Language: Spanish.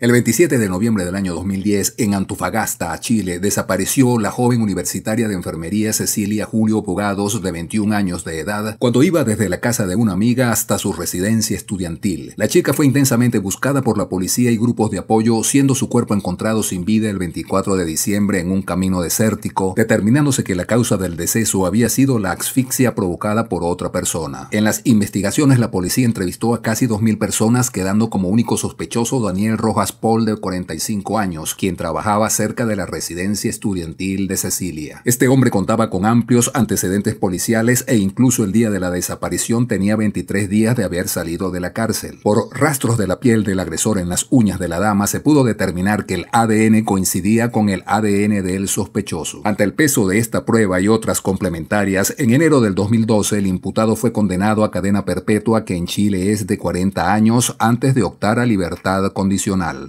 El 27 de noviembre del año 2010, en Antofagasta, Chile, desapareció la joven universitaria de enfermería Cecilia Julio Pogados, de 21 años de edad, cuando iba desde la casa de una amiga hasta su residencia estudiantil. La chica fue intensamente buscada por la policía y grupos de apoyo, siendo su cuerpo encontrado sin vida el 24 de diciembre en un camino desértico, determinándose que la causa del deceso había sido la asfixia provocada por otra persona. En las investigaciones, la policía entrevistó a casi 2.000 personas, quedando como único sospechoso Daniel Rojas Paul de 45 años, quien trabajaba cerca de la residencia estudiantil de Cecilia. Este hombre contaba con amplios antecedentes policiales e incluso el día de la desaparición tenía 23 días de haber salido de la cárcel. Por rastros de la piel del agresor en las uñas de la dama se pudo determinar que el ADN coincidía con el ADN del sospechoso. Ante el peso de esta prueba y otras complementarias, en enero del 2012 el imputado fue condenado a cadena perpetua que en Chile es de 40 años antes de optar a libertad condicional.